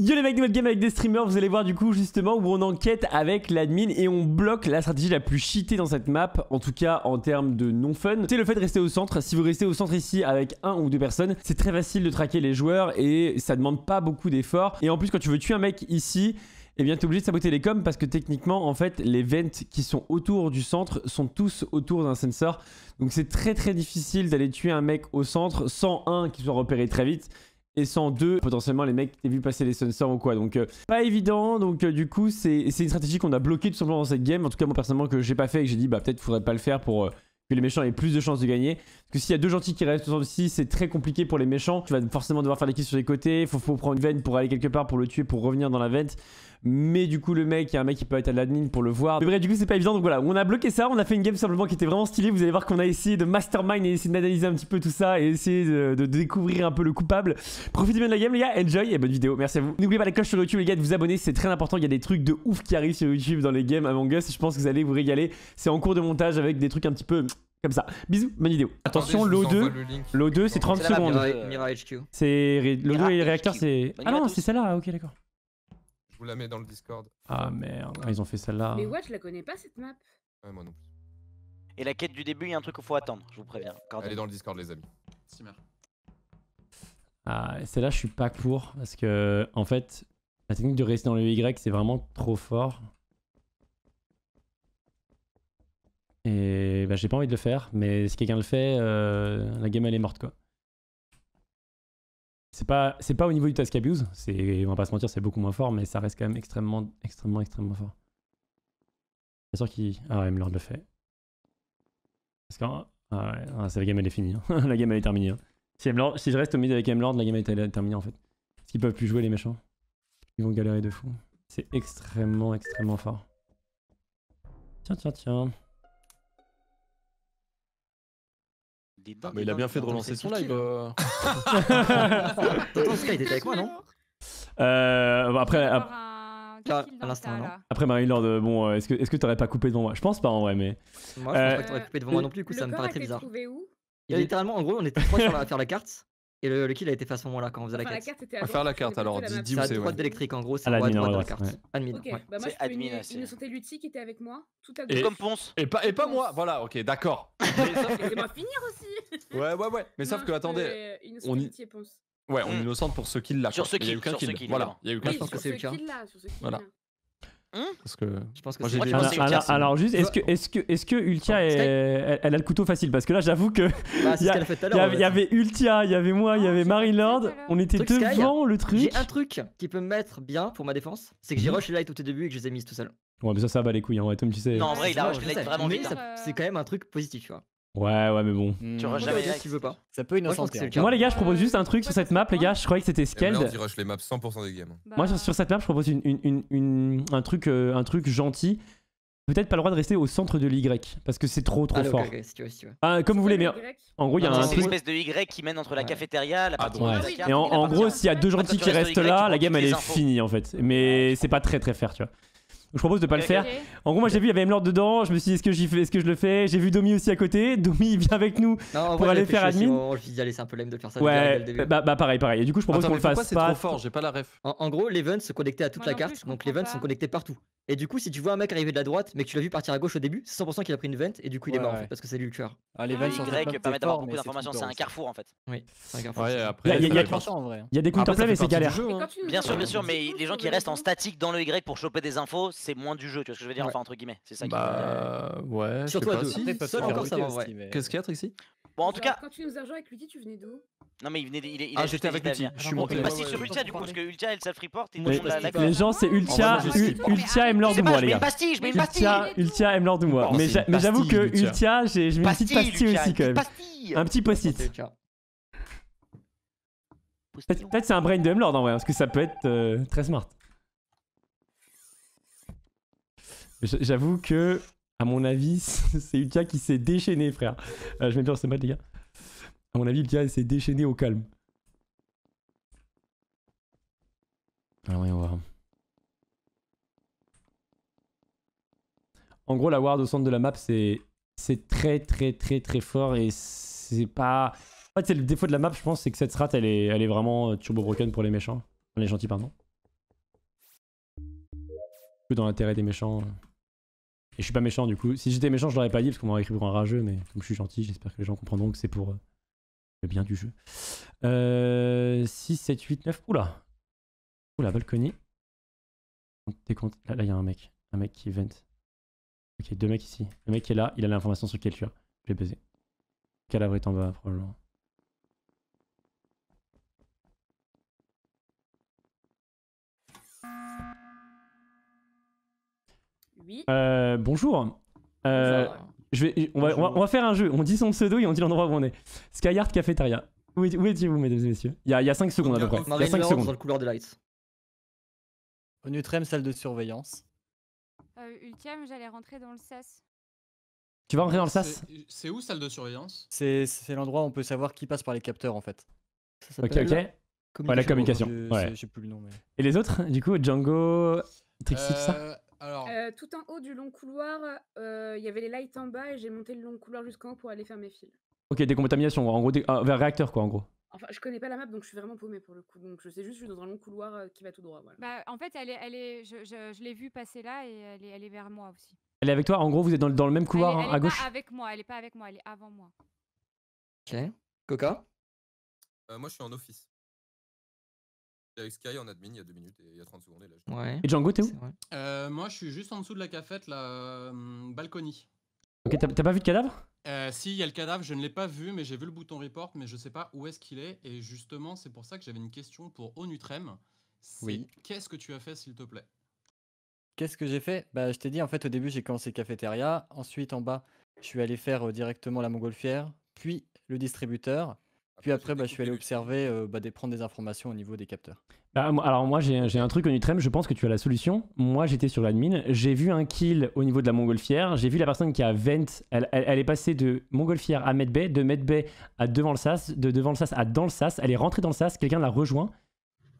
Yo les mecs, nouvelle game avec des streamers, vous allez voir du coup justement où on enquête avec l'admin et on bloque la stratégie la plus cheatée dans cette map, en tout cas en termes de non-fun. C'est le fait de rester au centre, si vous restez au centre ici avec un ou deux personnes, c'est très facile de traquer les joueurs et ça demande pas beaucoup d'efforts. Et en plus quand tu veux tuer un mec ici, eh bien t'es obligé de saboter les coms parce que techniquement en fait les vents qui sont autour du centre sont tous autour d'un sensor. Donc c'est très très difficile d'aller tuer un mec au centre sans un qui soit repéré très vite et deux, potentiellement les mecs t'aient vu passer les Sunsets ou quoi donc euh, pas évident donc euh, du coup c'est une stratégie qu'on a bloquée tout simplement dans cette game en tout cas moi personnellement que j'ai pas fait et que j'ai dit bah peut-être faudrait pas le faire pour euh, que les méchants aient plus de chances de gagner. Parce que s'il y a deux gentils qui restent aussi, c'est très compliqué pour les méchants. Tu vas forcément devoir faire des kills sur les côtés. Faut, faut prendre une veine pour aller quelque part, pour le tuer, pour revenir dans la veine mais du coup le mec, il y a un mec qui peut être à l'admin pour le voir. Mais bref, du coup c'est pas évident, donc voilà, on a bloqué ça, on a fait une game simplement qui était vraiment stylée, vous allez voir qu'on a essayé de mastermind et essayer d'analyser un petit peu tout ça, et essayer de, découvrir un peu le coupable. Profitez bien de la game les gars, enjoy et bonne vidéo, merci à vous. N'oubliez pas la cloche sur YouTube les gars de vous abonner, c'est très important, il y a des trucs de ouf qui arrivent sur YouTube dans les games Among Us, et je pense que vous allez vous régaler, c'est en cours de montage avec des trucs un petit peu comme ça. Bisous, bonne vidéo. Attention, l'O2, l'O2 c'est 30 secondes. C'est l'O2 et le réacteur c'est... Ah non, c'est celle-là, ah, ok d'accord. Je vous la mets dans le Discord. Ah merde, ah, ils ont fait celle-là. Mais ouais, je la connais pas cette map. Ouais, moi non plus. Et la quête du début, il y a un truc qu'il faut attendre, je vous préviens. Allez dans le Discord, les amis. Simmer. Ah, celle-là, je suis pas pour parce que, en fait, la technique de rester dans le Y, c'est vraiment trop fort. Et bah, j'ai pas envie de le faire, mais si quelqu'un le fait, euh, la game elle est morte quoi c'est pas c'est pas au niveau du task abuse c'est on va pas se mentir c'est beaucoup moins fort mais ça reste quand même extrêmement extrêmement extrêmement fort bien sûr qu'il ah ouais Mlord le fait parce que ah, ah la game elle est finie hein. la game elle est terminée hein. si, si je reste au milieu avec Mlord la game est terminée en fait parce qu'ils peuvent plus jouer les méchants ils vont galérer de fou c'est extrêmement extrêmement fort tiens tiens tiens Ah, mais il a bien fait de relancer son live. Pourtant, euh. Sky, était avec moi, non euh, bah, après, après Marine Lord, euh, bon, euh, est-ce que est-ce que t'aurais pas coupé devant moi Je pense pas en vrai, mais. Moi, je pense pas que t'aurais coupé devant moi non plus. Du coup, ça me paraît très bizarre. il y a littéralement, en gros, on était trois sur à faire la carte. Et le, kill a été fait à ce moment-là quand on faisait la carte. La carte à faire la carte alors, dis où c'est. droite d'électrique en gros, c'est à droite de la carte. Admin. Ok, bah moi je Innocenté Lutti qui était avec moi, tout à gauche. Comme Ponce. Et pas, et pas moi, voilà, ok, d'accord. Ça moi finir aussi Ouais, ouais, ouais, mais sauf que attendez. on est Ponce. Ouais, on hmm. innocente pour ce kill là. Sur ce kill, sur Il kill. Voilà, il y a eu qu'un kill. Sur ce kill là, sur Hein Parce que... Je pense que c'est alors, alors, juste, est-ce bah, que, bah, est que, est que Ultia, elle, a le couteau facile Parce que là, j'avoue que. Bah, il y, a, fait l'heure Il y avait Ultia, il y avait moi, il y ah, avait Marine Lord. On était devant le truc. J'ai un truc qui peut me mettre bien pour ma défense c'est que j'ai mhm. rush les lights au début et que je les ai mises tout seul. Ouais, mais ça, ça bat les couilles, hein. Tom, tu sais. Non, en vrai, il a rush les lights vraiment vite. C'est quand même un truc positif, tu vois. Ouais, ouais, mais bon. Hmm. Tu auras jamais tu veux pas. Ça peut innocenter. Moi, les gars, je propose juste un truc sur cette map. Les gars, je croyais que c'était eh, Skeld. Bah. Moi, sur, cette map, je propose une, un, truc, euh, un truc gentil. Peut-être pas le droit de rester au centre de l'Y parce que c'est trop trop fort. comme vous voulez, mais en gros, il y a ah, un. C'est une espèce de Y qui mène entre la cafétéria, la ah, partie. Ah Et en, gros, s'il y a deux gentils qui restent là, la game elle est finie en fait. Mais c'est pas très très fair, tu vois je propose de pas le faire. En gros, moi j'ai vu, il y avait Mlord dedans. Je me suis dit, est-ce que, est que je le fais J'ai vu Domi aussi à côté. Domi vient avec nous On pour aller faire admin. Aussi, je me suis c'est un peu l'aime de faire ça. Ouais, bah, bah, pareil, pareil. Et du coup, je propose qu'on le fasse. C'est trop fort, j'ai pas la ref. En, gros, les vents se connectaient à toute la carte, donc les vents sont connectés partout. Et du coup, si tu vois un mec arriver de la droite, mais que tu l'as vu partir à gauche au début, c'est 100% qu'il a pris une vent et du coup, il est mort en fait parce que c'est lui le tueur. Ah, l'event ah, Y permet d'avoir beaucoup d'informations, c'est un carrefour en fait. Oui, c'est un carrefour. Il y a des mais c'est galère. Hein. Bien sûr, bien sûr, mais les gens qui restent en statique dans le Y pour choper des infos, c'est moins du jeu, tu vois ce que je veux dire, enfin entre guillemets, c'est ça qui bah, Ouais, surtout toi deux. seul encore ça ouais. Qu'est-ce qu'il y a Trixie Bon, en tout cas. Quand tu nous as rejoint avec Lutti, tu venais d'où Non, mais il venait. Il, il ah, j'étais avec Lutti. Hein. Je suis monté. Bah, sur Ultia, du coup, parce que Ultia, elle self-report. Les gens, c'est Ultia. Ultia aime Lord de moi, les gars. Je mets une oh, pastille, Ultia aime Lord de moi. Mais j'avoue que Ultia, j'ai une petite pastille aussi, quand même. Un petit post-it. Peut-être c'est un brain de Lord en vrai, parce que ça peut être très euh, smart. J'avoue que, à mon avis, c'est Ultia qui s'est déchaîné, frère. Euh, je vais me dire, ce les gars. À mon avis, Ultia s'est déchaîné au calme. Alors, ah voyons voir. En gros, la ward au centre de la map, c'est très, très, très, très fort et c'est pas... En fait, c'est le défaut de la map, je pense, c'est que cette strat, elle est, elle est vraiment euh, turbo broken pour les méchants. Les gentils, pardon. dans l'intérêt des méchants. Euh. Et je suis pas méchant du coup. Si j'étais méchant, je l'aurais pas dit parce qu'on m'aurait écrit pour un rageux, mais comme je suis gentil, j'espère que les gens comprendront que c'est pour euh, le bien du jeu. 6, 7, 8, 9. Oula Oula, balcony. Là, il y a un mec. Un mec qui vente. Ok, deux mecs ici. Le mec est là, il a l'information sur quel tu tueur. Je vais peser. Calabre est en bas, probablement. Oui. Euh, euh, bonjour. Je vais, on, va, On, va, faire un jeu. On dit son pseudo et on dit l'endroit où on est. Skyheart Cafeteria. Où, étiez-vous, mesdames et messieurs Il y a, 5 secondes à peu près. Il y a 5 secondes. Dans le couloir lights. Nutrem, salle de surveillance. Euh, j'allais rentrer dans le SAS. Tu vas rentrer dans le SAS C'est où, salle de surveillance C'est l'endroit où on peut savoir qui passe par les capteurs en fait. ok, ok. la communication. Je, Plus le nom, mais... Et les autres, du coup, Django, Trixie, ça euh, euh, tout en haut du long couloir, euh, il y avait les lights en bas et j'ai monté le long couloir jusqu'en haut pour aller faire mes fils. Ok, décontamination, en gros, ah, vers réacteur quoi, en gros. Enfin, je connais pas la map, donc je suis vraiment paumée pour le coup. Donc je sais juste, je suis dans un long couloir euh, qui va tout droit. Voilà. Bah, en fait, elle est, elle est, je, l'ai vue passer là et elle est, elle est vers moi aussi. Elle est avec toi En gros, vous êtes dans, le- dans le même couloir elle est hein, à gauche avec moi, elle est pas avec moi, elle est avant moi. Ok. Coca moi, je suis en office avec Sky en admin il y a 2 minutes et il y a 30 secondes. Et, là, Django, t'es où euh, Moi, je suis juste en dessous de la cafette, la euh, balconie. Ok, t'as pas vu de cadavre euh, Si, il y a le cadavre, je ne l'ai pas vu, mais j'ai vu le bouton report, mais je sais pas où est-ce qu'il est. Et justement, c'est pour ça que j'avais une question pour Onutrem. Oui. Qu'est-ce que tu as fait, s'il te plaît Qu'est-ce que j'ai fait Bah, je t'ai dit, en fait, au début, j'ai commencé cafétéria. Ensuite, en bas, je suis allé faire directement la montgolfière, puis le distributeur. Puis après, bah, je suis allé observer, euh, bah, des, prendre des informations au niveau des capteurs. Bah, alors moi, j'ai un truc au Nutrem, je pense que tu as la solution. Moi, j'étais sur l'admin, j'ai vu un kill au niveau de la montgolfière, j'ai vu la personne qui a vent, elle, est passée de montgolfière à medbay, de medbay à devant le sas, de devant le sas à dans le sas, elle est rentrée dans le sas, quelqu'un l'a rejoint,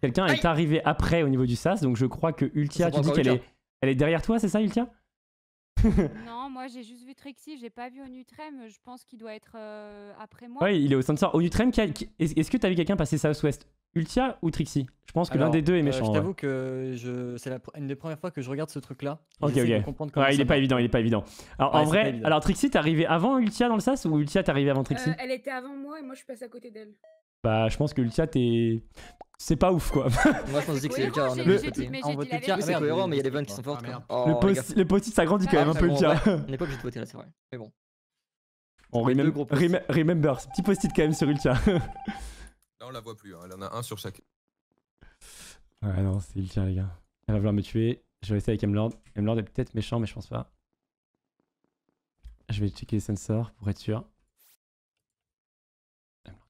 quelqu'un est arrivé après au niveau du sas, donc je crois que Ultia, tu dis qu'elle elle est derrière toi, c'est ça Ultia Non, moi j'ai juste vu Trixie, j'ai pas vu Onutrem, je pense qu'il doit être euh, après moi. Ouais, il est au centre Onutrem, est- ce que t'as vu quelqu'un passer Southwest Ultia ou Trixie Je pense que l'un des deux est euh, méchant. je t'avoue que c'est une des premières fois que je regarde ce truc-là. Ok, ok. il est pas évident, il est pas évident. Alors en vrai, alors Trixie, t'es arrivé avant Ultia dans le sas ou Ultia t'es arrivé avant euh, Trixie Elle était avant moi et moi je passe à côté d'elle. Bah, je pense que Ultia, t'es. C'est pas ouf quoi. Moi je pense que c'est le cas. On vote Ultia. C'est cohérent, mais il y a des vannes qui sont fortes. Ah, le post-it s'agrandit quand ah, même un peu Ultia. On n'est pas obligé de voter là, c'est vrai. Mais bon. On remember, petit post-it quand même sur Ultia. Là on la voit plus, hein. elle en a un sur chaque. Ouais, non, c'est Ultia les gars. Elle va vouloir me tuer. Je vais essayer avec M-Lord est peut-être méchant, mais je pense pas. Je vais checker les sensors pour être sûr.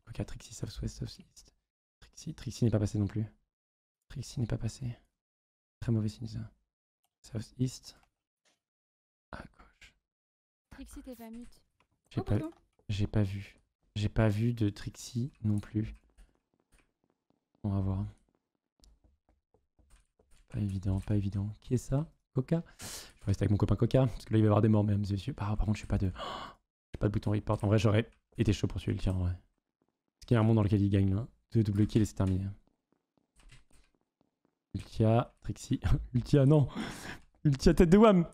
Ok, Trixie, South South East. Trixie, Trixie n'est pas passé non plus. Trixie n'est pas passé. Très mauvais signe ça. South East. À gauche. Trixie, t'es pas mute. Oh, j'ai pas, vu. J'ai pas vu de Trixie non plus. On va voir. Pas évident, pas évident. Qui est ça Coca Je reste avec mon copain Coca, parce que là il va y avoir des morts, mesdames et par contre, je suis pas de. J'ai pas de bouton report. En vrai, j'aurais été chaud pour celui le en vrai. Il y a un monde dans lequel il gagne là hein. Deux double kills et c'est terminé. Ultia, Trixie. Ultia, non Ultia, tête de Wam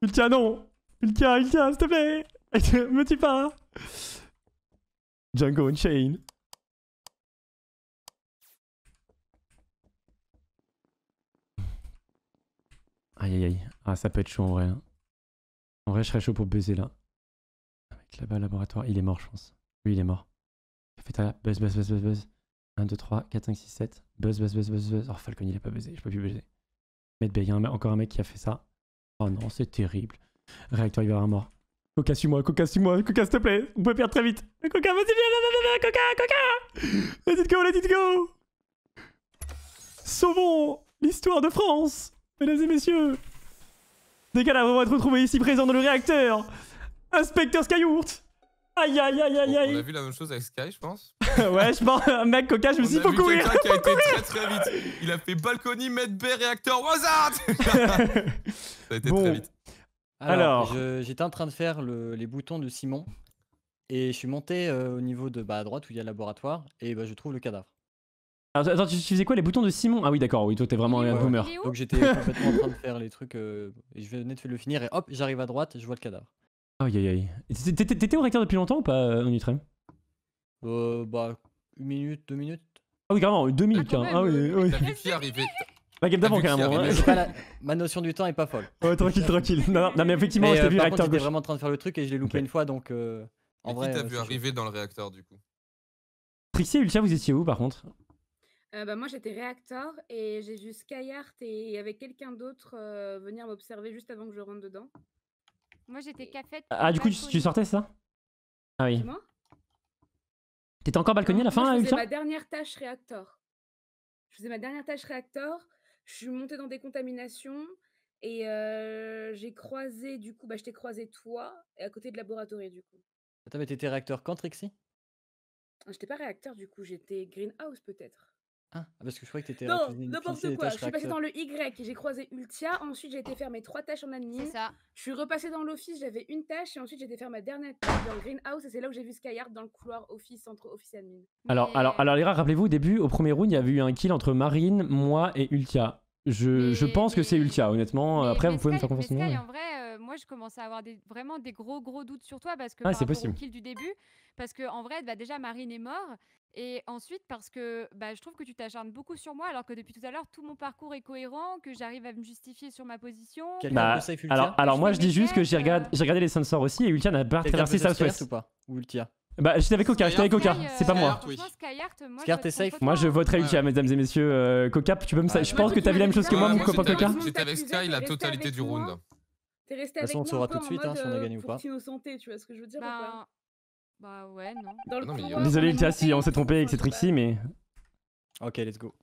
Ultia, non Ultia, Ultia, s'il te plaît Me tue pas Django chain. Aïe aïe aïe. Ah, ça peut être chaud en vrai. Hein. En vrai, je serais chaud pour buzzer là. Avec là-bas, laboratoire. Il est mort, je pense. Oui, il est mort putain, buzz, buzz, buzz, buzz, buzz. 1, 2, 3, 4, 5, 6, 7. Buzz, buzz, buzz, buzz, buzz. Oh, Falcon, il a pas buzzé, je peux plus buzzer. Medbay, il y a encore un mec qui a fait ça. Oh non, c'est terrible. Réacteur, il va avoir mort. Coca, suis-moi, Coca, suis-moi, Coca, s'il te plaît, on peut perdre très vite. Coca, vas-y, viens, viens, viens, Coca, Coca Let it go, let it go Sauvons l'histoire de France, mesdames et messieurs Des cadavres vont être retrouvés ici présents dans le réacteur Inspecteur Skyhourt Aïe, aïe, aïe, aïe, aïe. On a vu la même chose avec Sky, je pense. ouais, je pense, un mec coca, je me suis dit, faut courir. Quelqu'un a été très très vite. Il a fait balcony, Medbay, réacteur, wazard Ça a été bon. très vite. Alors, j'étais en train de faire le, les boutons de Simon. Et je suis monté euh, au niveau de bas à droite où il y a le laboratoire. Et bah, je trouve le cadavre. attends, tu, faisais quoi les boutons de Simon Ah oui, d'accord, oui, toi t'es vraiment un boomer. Donc j'étais complètement en train de faire les trucs. Euh, et je venais de le finir et hop, j'arrive à droite, je vois le cadavre. Aïe aïe aïe. T'étais au réacteur depuis longtemps ou pas, en euh, Utrem Euh, bah, une minute, deux minutes. Ah oui, carrément, deux minutes. Ah, hein. Ah oui, euh, oui. T'as vu qui arriver Ma game d'avant, carrément. Hein. Ma notion du temps est pas folle. Ouais, tranquille, tranquille. Non, mais effectivement, euh, j'étais vu réacteur gauche. vraiment en train de faire le truc et je l'ai loupé une fois, donc. en vrai, qui t'as vu arriver dans le réacteur du coup Trixie et Ultia, vous étiez où par contre bah, moi j'étais réacteur et j'ai vu Skyheart et avec quelqu'un d'autre venir m'observer juste avant que je rentre dedans. Moi j'étais café. Ah, du coup, tu, sortais, ça Ah oui. T'étais encore balconnier à la fin, je faisais ma dernière tâche réacteur. Je faisais ma dernière tâche réacteur. Je suis montée dans des contaminations. Et euh, j'ai croisé, du coup, bah, je t'ai croisé toi, et à côté de laboratoire, du coup. Attends, mais t'étais réacteur quand, Trixie ah, J'étais pas réacteur, du coup, j'étais greenhouse, peut-être. Ah, ah, parce que je croyais que tu étais. Non, n'importe quoi. Je suis passé dans le Y, et j'ai croisé Ultia. Ensuite, j'ai été faire mes trois tâches en admin. ça. Je suis repassé dans l'office, j'avais une tâche. Et ensuite, j'ai été faire ma dernière tâche dans le greenhouse. Et c'est là où j'ai vu Skyheart dans le couloir office, entre office et admin. Alors, alors, alors, les gars, rappelez-vous, au début, au premier round, il y avait eu un kill entre Marine, moi et Ultia. Je, je pense que c'est Ultia, honnêtement. Après, vous pouvez me faire confiance. en vrai, je commençais à avoir des, vraiment des gros, gros doutes sur toi parce que ah, bah, c'est possible. kill du début, parce que en vrai, bah, déjà Marine est mort. Et ensuite, parce que bah, je trouve que tu t'acharnes beaucoup sur moi, alors que depuis tout à l'heure, tout mon parcours est cohérent, que j'arrive à me justifier sur ma position. alors, alors moi, je dis juste que j'ai regardé, j'ai regardé les sensors aussi, et Ultia n'a pas traversé sa ou pas Ultia bah j'étais avec Coca, j'étais avec Coca, c'est pas moi. Euh, Skyart est safe. Moi je voterai Ultia, mesdames et messieurs. Euh, Coca, tu peux me Je pense que t'as vu la même chose que moi, mon copain Coca. J'étais avec Sky la totalité du round. T'es resté avec façon, on moi saura tout de suite hein, si on a gagné ou pas. Santé, tu vois ce que je veux dire bah... ou pas Bah, bah ouais, non. Ah, non, mais... Euh, désolé, Ultia si on s'est trompé avec cette Trixie, mais. Ok, let's go.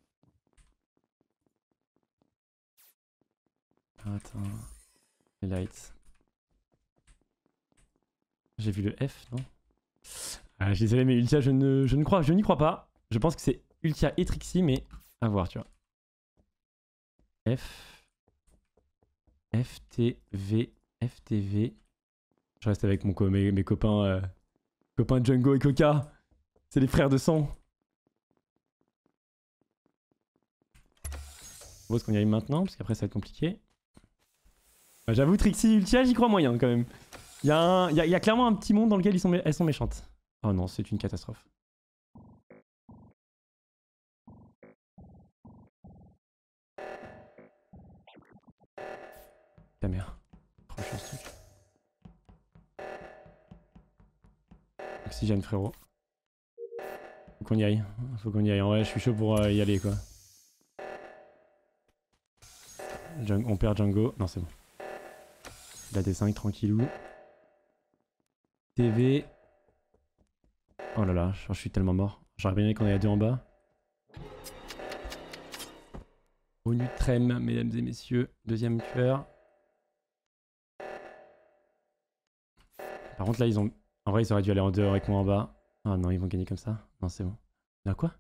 Attends. Les lights. J'ai vu le F, non ah, Je désolé, mais Ultia, je ne, je ne crois, je n'y crois pas. Je pense que c'est Ultia et Trixie, mais à voir, tu vois. F. FTV, FTV. Je reste avec mon mes, copains, euh, copains Django et Coca. C'est les frères de sang. Je ce qu'on y arrive maintenant, parce qu'après ça va être compliqué. Bah, j'avoue, Trixie Ultia, j'y crois moyen quand même. Il y, a, clairement un petit monde dans lequel ils sont elles sont méchantes. Oh non, c'est une catastrophe. Ta mère. Franchement, truc. Oxygène, frérot. Faut qu'on y aille. Faut qu'on y aille. En vrai, je suis chaud pour euh, y aller, quoi. on perd Django. Non, c'est bon. La D5, tranquillou. TV. Oh là là, je suis tellement mort. J'aurais bien aimé qu'on ait à deux en bas. Onutrem, mesdames et messieurs. Deuxième tueur. Par contre, là, ils ont. En vrai, ils auraient dû aller en dehors avec moi en bas. Ah non, ils vont gagner comme ça. Non, c'est bon. Là, bah, quoi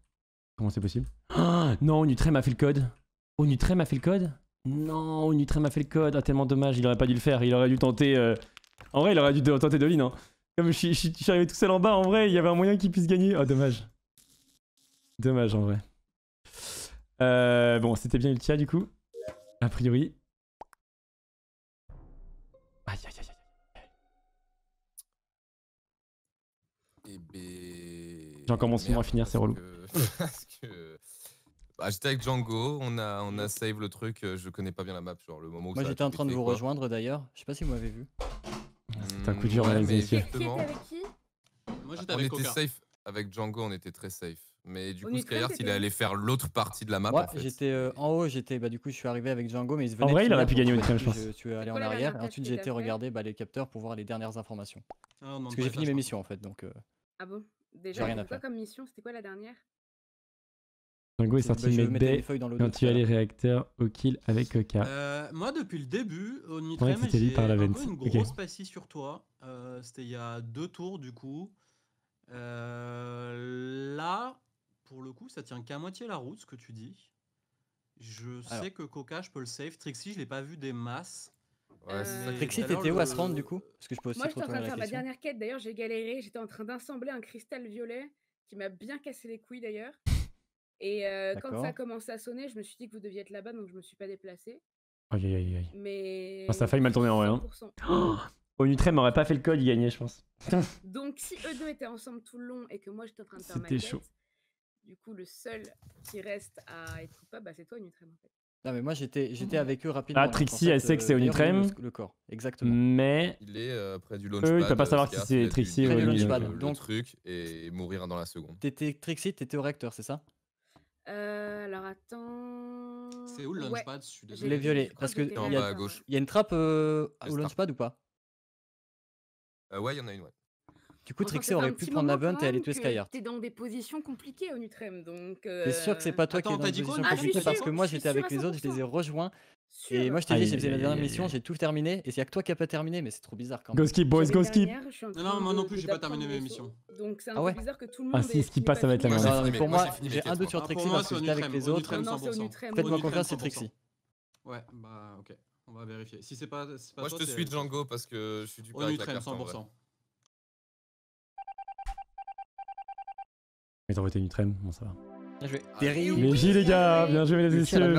Comment c'est possible oh, Non, Nutrem a fait le code. Oh, Nutrem a fait le code Non, Nutrem a fait le code. Ah, tellement dommage, il aurait pas dû le faire. Il aurait dû tenter. Euh, en vrai, il aurait dû tenter de l'île Hein. Comme je, suis arrivé tout seul en bas, en vrai, il y avait un moyen qu'il puisse gagner. Oh, dommage. Dommage, en vrai. Euh, bon, c'était bien Ultia, du coup. A priori. J'ai encore mon à finir, c'est relou. Bah, j'étais avec Django, on a, on a save le truc, euh, je connais pas bien la map, genre le moment où Moi j'étais en train de vous rejoindre d'ailleurs, je sais pas si vous m'avez vu. C'est un coup dur hmm, ouais, à avec qui Moi j'étais avec On était safe avec Django, on était très safe. Mais du coup, Skyheart, il est allé faire l'autre partie de la map. j'étais euh, en haut, j'étais bah du coup, je suis arrivé avec Django, mais il se venait. En vrai, il aurait pu gagner une crème, je pense. tu es allé en arrière, ensuite j'ai été regarder bah, les capteurs pour voir les dernières informations. Ah, Parce que j'ai fini mes missions en fait, donc. Euh. Ah bon Déjà, rien quoi comme mission C'était quoi la dernière Tango est bah, sorti mais quand tu as les réacteurs au kill avec Coca. Euh, moi, depuis le début, au niveau Nitrem, j'ai eu la une grosse passie sur toi. Euh, c'était il y a deux tours, du coup. Euh, là, pour le coup, ça tient qu'à moitié la route, ce que tu dis. Je sais que Coca, je peux le save. Trixie, je l'ai pas vu des masses. Ouais, Trixie, euh, t'étais où à se rendre du coup Parce que je peux aussi Moi, j'étais en train de faire ma dernière quête. D'ailleurs, j'ai galéré. J'étais en train d'assembler un cristal violet qui m'a bien cassé les couilles d'ailleurs. Et euh, quand ça a commencé à sonner, je me suis dit que vous deviez être là-bas, donc je me suis pas déplacée. Aïe aïe aïe ça a failli mal tourner en rien. Hein. Oh Au m'aurait pas fait le code, il gagnait, je pense. donc si eux deux étaient ensemble tout le long et que moi j'étais en train de faire ma quête, du coup le seul qui reste à être coupable, bah, c'est toi Nutrem en fait. Non, mais moi j'étais, j'étais avec eux rapidement. Ah, Trixie, elle sait que c'est euh, Onitrem. Le, corps, exactement. Mais. Il est euh, près du launchpad. Eux, ils peuvent pas savoir si euh, c'est Trixie ou Onitrem. Donc, truc et mourir dans la seconde. T'étais Trixie, t'étais au réacteur, c'est ça euh, alors attends. C'est où le launchpad Je suis désolé. Parce que. Il y, a une trappe au launchpad ou pas Ouais, il y en a une, ouais. Du coup, Trixie aurait pu prendre la et aller tuer Skyheart. T'es dans des positions compliquées au Nutrem, donc. Euh... T'es sûr que c'est pas toi qui es dans des positions parce que moi j'étais avec les autres, je les ai rejoints. Et moi je t'ai dit, j'ai fait ma dernière mission, j'ai tout terminé et c'est y toi qui a pas terminé, mais c'est trop bizarre quand même. Go skip, boys, go skip Non, moi non plus j'ai pas terminé mes missions. Donc c'est un ah peu bizarre que tout le ah, monde. Ah si, ce qui passe, ça va être la merde. Pour moi, j'ai un doute sur Trixie parce que j'étais avec les autres. Faites-moi confiance, c'est Trixie. Ouais, bah ok, on va vérifier. Si c'est pas. Moi je te suis Django parce que je suis du Au Nutrem, 100%. Mais t'as une traîne, bon ça va. Bien joué. Terrible. Mais les gars, bien joué les messieurs.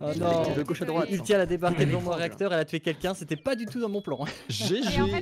Oh non, de gauche à droite. Il tient la devant mon réacteur, elle a tué quelqu'un, c'était pas du tout dans mon plan. GG.